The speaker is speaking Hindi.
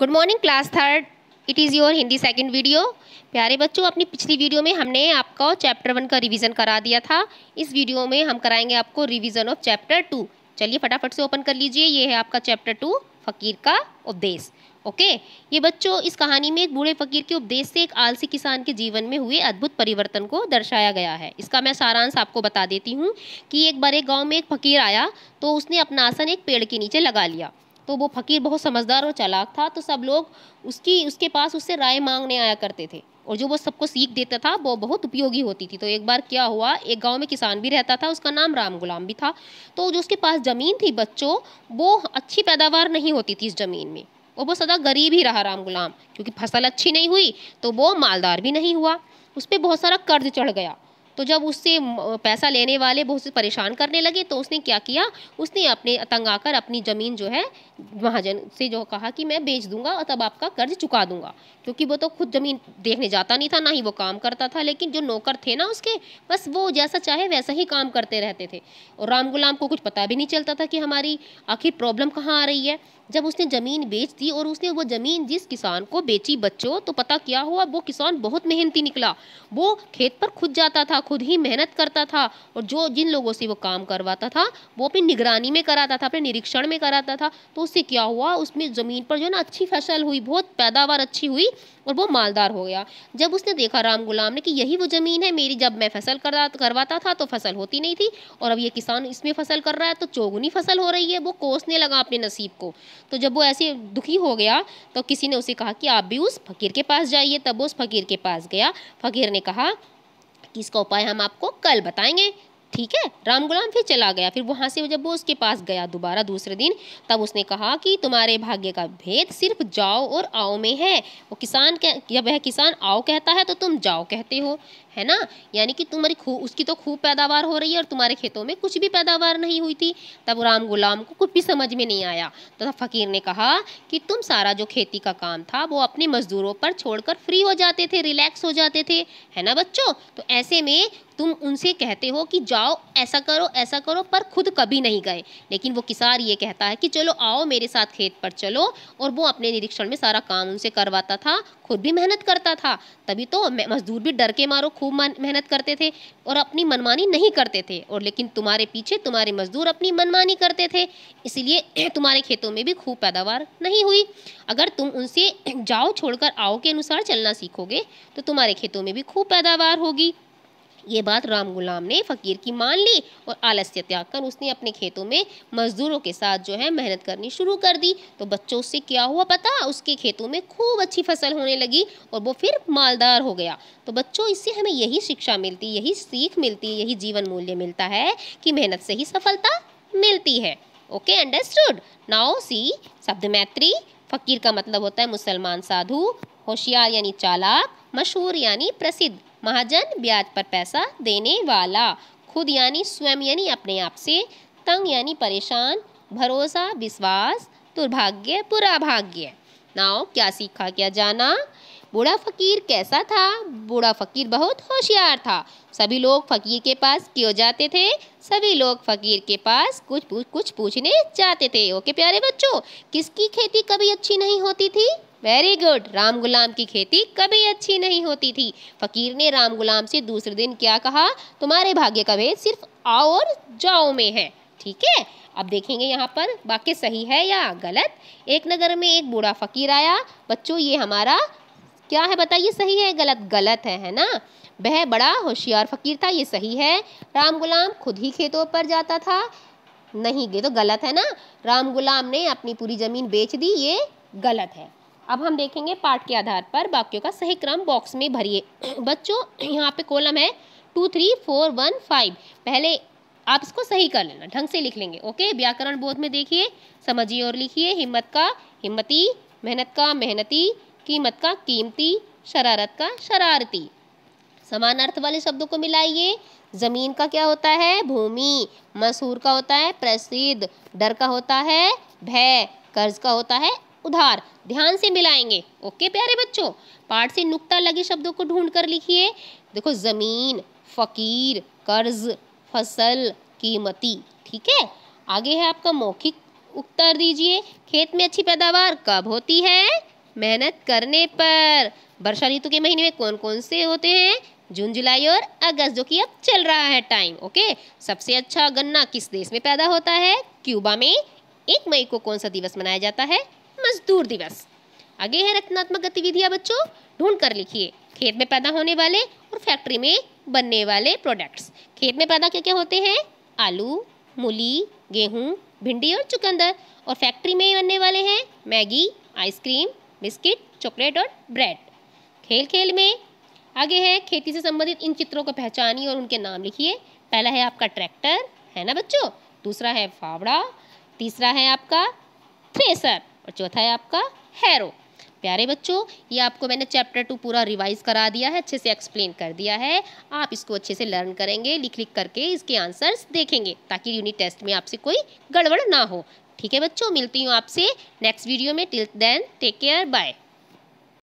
good morning class third it is your Hindi second video प्यारे बच्चों अपनी पिछली वीडियो में हमने आपको चैप्टर वन का रिवीजन करा दिया था इस वीडियो में हम कराएंगे आपको रिवीजन ऑफ चैप्टर टू चलिए फटाफट से ओपन कर लीजिए ये है आपका चैप्टर टू फ़कीर का उपदेश ओके ये बच्चों इस कहानी में एक बूढ़े फकीर के उपदेश से एक आलसी किसान के जीवन में हुए अद्भुत परिवर्तन को दर्शाया गया है इसका मैं सारांश आपको बता देती हूँ कि एक बड़े गांव में एक फकीर आया तो उसने अपना आसन एक पेड़ के नीचे लगा लिया तो वो फ़कीर बहुत समझदार और चालाक था तो सब लोग उसकी उसके पास उससे राय मांगने आया करते थे और जो वो सबको सीख देता था वो बहुत उपयोगी होती थी तो एक बार क्या हुआ एक गांव में किसान भी रहता था उसका नाम राम गुलाम भी था तो जो उसके पास ज़मीन थी बच्चों वो अच्छी पैदावार नहीं होती थी इस ज़मीन में और वो सदा गरीब ही रहा राम गुलाम क्योंकि फसल अच्छी नहीं हुई तो वो मालदार भी नहीं हुआ उस पर बहुत सारा कर्ज चढ़ गया तो जब उससे पैसा लेने वाले बहुत से परेशान करने लगे तो उसने क्या किया उसने अपने तंग आकर अपनी ज़मीन जो है महाजन से जो कहा कि मैं बेच दूंगा और तब आपका कर्ज चुका दूंगा क्योंकि वो तो खुद ज़मीन देखने जाता नहीं था ना ही वो काम करता था लेकिन जो नौकर थे ना उसके बस वो जैसा चाहे वैसा ही काम करते रहते थे और राम गुलाम को कुछ पता भी नहीं चलता था कि हमारी आखिर प्रॉब्लम कहाँ आ रही है जब उसने ज़मीन बेच दी और उसने वो ज़मीन जिस किसान को बेची बच्चों तो पता क्या हुआ वो किसान बहुत मेहनती निकला वो खेत पर खुद जाता था खुद ही मेहनत करता था और जो जिन लोगों से वो काम करवाता था वो अपनी निगरानी में कराता था अपने निरीक्षण में कराता था तो उससे क्या हुआ उसमें ज़मीन पर जो है ना अच्छी फसल हुई बहुत पैदावार अच्छी हुई और वो मालदार हो गया जब उसने देखा राम गुलाम ने कि यही वो ज़मीन है मेरी जब मैं फसल करा करवाता था तो फसल होती नहीं थी और अब ये किसान इसमें फसल कर रहा है तो चौगुनी फसल हो रही है वो कोसने लगा अपने नसीब को तो जब वो ऐसे दुखी हो गया तो किसी ने उसे कहा कि आप भी उस फ़कीर के पास जाइए तब वो उस फ़कीर के पास गया फ़कीर ने कहा कि इसका उपाय हम आपको कल बताएंगे ठीक है राम गुलाम फिर चला गया फिर वहाँ से जब वो उसके पास गया दोबारा दूसरे दिन तब उसने कहा कि तुम्हारे भाग्य का भेद सिर्फ जाओ और आओ में है वो किसान कह जब वह किसान आओ कहता है तो तुम जाओ कहते हो है ना यानी कि तुम्हारी खूब उसकी तो खूब पैदावार हो रही है और तुम्हारे खेतों में कुछ भी पैदावार नहीं हुई थी तब राम गुलाम को कुछ भी समझ में नहीं आया तो फ़कीर ने कहा कि तुम सारा जो खेती का काम था वो अपने मज़दूरों पर छोड़कर फ्री हो जाते थे रिलैक्स हो जाते थे है ना बच्चों तो ऐसे में तुम उनसे कहते हो कि जाओ ऐसा करो ऐसा करो पर खुद कभी नहीं गए लेकिन वो किसान ये कहता है कि चलो आओ मेरे साथ खेत पर चलो और वो अपने निरीक्षण में सारा काम उनसे करवाता था खुद भी मेहनत करता था तभी तो मजदूर भी डर के मारो खूब खूब मेहनत करते थे और अपनी मनमानी नहीं करते थे और लेकिन तुम्हारे पीछे तुम्हारे मजदूर अपनी मनमानी करते थे इसलिए तुम्हारे खेतों में भी खूब पैदावार नहीं हुई अगर तुम उनसे जाओ छोड़कर आओ के अनुसार चलना सीखोगे तो तुम्हारे खेतों में भी खूब पैदावार होगी ये बात राम गुलाम ने फ़कीर की मान ली और आलस्य त्याग कर उसने अपने खेतों में मज़दूरों के साथ जो है मेहनत करनी शुरू कर दी तो बच्चों से क्या हुआ पता उसके खेतों में खूब अच्छी फसल होने लगी और वो फिर मालदार हो गया तो बच्चों इससे हमें यही शिक्षा मिलती यही सीख मिलती यही जीवन मूल्य मिलता है कि मेहनत से ही सफलता मिलती है ओके अंडरस्टूड नाउ सी शब्द मैत्री फ़कीर का मतलब होता है मुसलमान साधु होशियार यानी चालाक मशहूर यानी प्रसिद्ध महाजन ब्याज पर पैसा देने वाला खुद यानी स्वयं यानी अपने आप से तंग यानी परेशान भरोसा विश्वास दुर्भाग्य बुरा भाग्य नाव क्या सीखा क्या जाना बूढ़ा फकीर कैसा था बूढ़ा फकीर बहुत होशियार था सभी लोग फकीर के पास क्यों जाते थे सभी लोग फकीर के पास कुछ कुछ पूछने जाते थे ओके प्यारे बच्चों किसकी खेती कभी अच्छी नहीं होती थी वेरी गुड राम गुलाम की खेती कभी अच्छी नहीं होती थी फकीर ने राम गुलाम से दूसरे दिन क्या कहा तुम्हारे भाग्य का भेद सिर्फ आओ और जाओ में है ठीक है अब देखेंगे यहाँ पर वाक्य सही है या गलत एक नगर में एक बूढ़ा फकीर आया बच्चों ये हमारा क्या है बताइए सही है गलत गलत है है ना वह बड़ा होशियार फकीर था ये सही है राम गुलाम खुद ही खेतों पर जाता था नहीं ये तो गलत है ना राम गुलाम ने अपनी पूरी ज़मीन बेच दी ये गलत है अब हम देखेंगे पार्ट के आधार पर वाक्यों का सही क्रम बॉक्स में भरिए बच्चों यहाँ पे कॉलम है two three four one five पहले आप इसको सही कर लेना ढंग से लिख लेंगे ओके व्याकरण बोध में देखिए समझिए और लिखिए हिम्मत का हिम्मती मेहनत का मेहनती कीमत का कीमती शरारत का शरारती समान अर्थ वाले शब्दों को मिलाइए जमीन का क्या होता है भूमि मशहूर का होता है प्रसिद्ध डर का होता है भय कर्ज का होता है उधार ध्यान से मिलाएंगे ओके प्यारे बच्चों पाठ से नुक्ता लगे शब्दों को ढूंढ कर लिखिए देखो ज़मीन फ़कीर कर्ज फसल कीमती ठीक है आगे है आपका मौखिक उत्तर दीजिए खेत में अच्छी पैदावार कब होती है मेहनत करने पर वर्षा ऋतु के महीने में कौन कौन से होते हैं जून जुलाई और अगस्त जो कि अब चल रहा है टाइम ओके सबसे अच्छा गन्ना किस देश में पैदा होता है क्यूबा में एक मई को कौन सा दिवस मनाया जाता है मजदूर दिवस आगे है रचनात्मक गतिविधियां बच्चों ढूंढ कर लिखिए खेत में पैदा होने वाले और फैक्ट्री में बनने वाले प्रोडक्ट्स खेत में पैदा क्या क्या होते हैं आलू मूली गेहूँ भिंडी और चुकंदर और फैक्ट्री में बनने वाले हैं मैगी आइसक्रीम बिस्किट चॉकलेट और ब्रेड खेल खेल में आगे है खेती से संबंधित इन चित्रों को पहचानिए और उनके नाम लिखिए पहला है आपका ट्रैक्टर है ना बच्चों दूसरा है फावड़ा तीसरा है आपका थ्रेसर और चौथा है आपका हैरो प्यारे बच्चों ये आपको मैंने चैप्टर टू पूरा रिवाइज करा दिया है अच्छे से एक्सप्लेन कर दिया है आप इसको अच्छे से लर्न करेंगे लिख लिख करके इसके आंसर्स देखेंगे ताकि यूनिट टेस्ट में आपसे कोई गड़बड़ ना हो ठीक है बच्चों मिलती हूँ आपसे नेक्स्ट वीडियो में till then take care bye